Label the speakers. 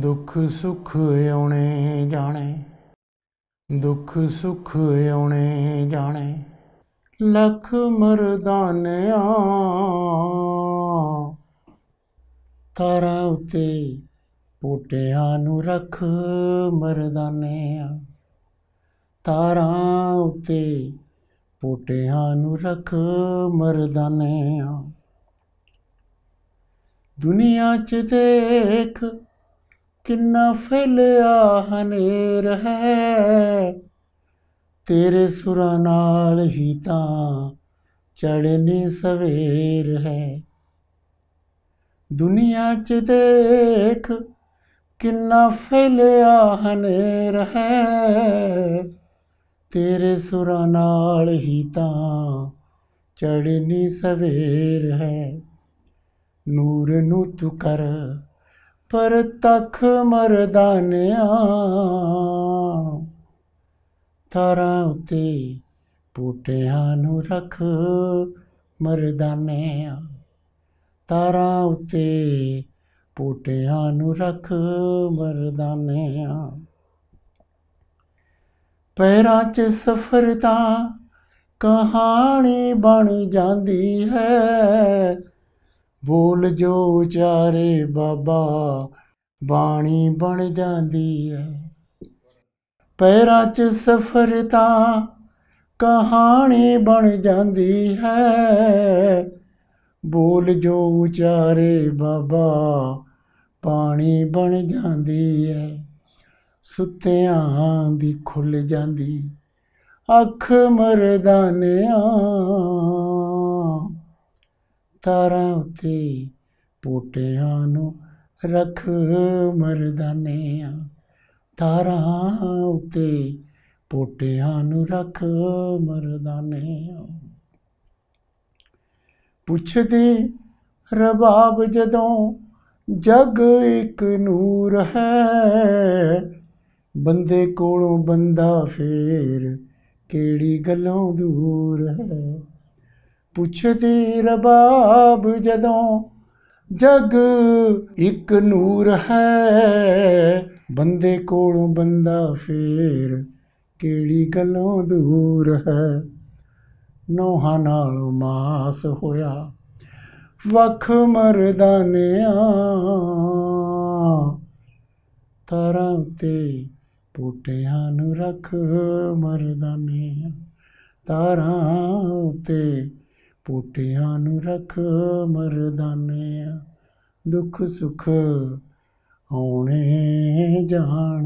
Speaker 1: ਦੁੱਖ ਸੁਖ ਆਉਣੇ ਜਾਣੇ ਦੁੱਖ ਸੁਖ ਆਉਣੇ ਜਾਣੇ ਲਖ ਮਰਦਾਨਿਆਂ ਤਰਾ ਉਤੇ ਪੋਟਿਆਂ ਨੂੰ ਰਖ ਮਰਦਾਨਿਆਂ ਤਾਰਾ ਉਤੇ ਪੋਟਿਆਂ ਨੂੰ ਰਖ ਮਰਦਾਨਿਆਂ ਦੁਨੀਆ ਚ ਦੇਖ ਕਿੰਨਾ ਫੈਲਿਆ ਹਨੇਰ ਹੈ ਤੇਰੇ ਸੁਰਾਂ ਨਾਲ ਹੀ ਤਾਂ ਚੜਨੀ ਸਵੇਰ ਹੈ ਦੁਨੀਆ 'ਚ ਦੇਖ ਕਿੰਨਾ ਫੈਲਿਆ ਹਨੇਰ ਹੈ ਤੇਰੇ ਸੁਰਾਂ ਨਾਲ ਹੀ ਤਾਂ ਚੜਨੀ ਸਵੇਰ ਹੈ ਨੂਰ ਨੂੰ ਤੂੰ ਕਰ ਪਰ ਤਖ ਮਰਦਾਨਿਆ ਤਰਾ ਉਤੇ ਪੂਟਿਆਂ ਨੂੰ ਰਖ ਮਰਦਾਨਿਆ ਤਰਾ ਉਤੇ ਪੂਟਿਆਂ ਨੂੰ ਰਖ ਮਰਦਾਨਿਆ ਪੈਰਾਂ 'ਚ ਸਫਰ ਤਾਂ ਕਹਾਣੀ ਬਣ ਜਾਂਦੀ ਹੈ ਬੋਲ ਜੋ ਉਚਾਰੇ ਬਾਬਾ ਬਾਣੀ ਬਣ ਜਾਂਦੀ ਹੈ ਪੈਰਾਂ 'ਚ ਸਫ਼ਰ ਤਾਂ ਕਹਾਣੀ ਬਣ ਜਾਂਦੀ ਹੈ ਬੋਲ ਜੋ ਉਚਾਰੇ ਬਾਬਾ ਪਾਣੀ ਬਣ ਜਾਂਦੀ ਹੈ ਸੁੱਤਿਆਂ ਦੀ ਖੁੱਲ ਜਾਂਦੀ ਅੱਖ ਮਰਦਾਨਿਆਂ ਤਾਰਾਂ ਉਤੇ ਪੋਟਿਆਂ ਨੂੰ ਰਖ ਮਰਦਾਨਿਆਂ ਤਾਰਾਂ ਉਤੇ ਪੋਟਿਆਂ ਨੂੰ ਰਖ ਮਰਦਾਨਿਆਂ ਪੁੱਛਦੇ ਰਬਾਬ ਜਦੋਂ ਜਗ ਇੱਕ ਨੂਰ ਹੈ ਬੰਦੇ ਕੋਲੋਂ ਬੰਦਾ ਫੇਰ ਕਿਹੜੀ ਗੱਲੋਂ ਦੂਰ ਹੈ ਪੁੱਛਦੀ ਰਬਾਬ ਜਦੋਂ ਜਗ ਇੱਕ ਨੂਰ ਹੈ ਬੰਦੇ ਕੋਲੋਂ ਬੰਦਾ ਫੇਰ ਕਿਹੜੀ ਗੱਲੋਂ ਦੂਰ ਹੈ ਨੋਹਾ ਨਾਲ ਮਾਸ ਹੋਇਆ ਵਖ ਮਰਦਾਨਿਆ ਤਰਾਂ ਤੇ ਪੋਟਿਆਂ ਨੂੰ ਰੱਖ ਮਰਦਾਨਿਆ ਤਾਰਾਂ ਉਤੇ ਪੋਟਿਆਂ ਨੂੰ ਰਖ ਮਰਦਾਨਿਆਂ ਦੁੱਖ ਸੁਖ ਹੋਣੇ ਜਾਣ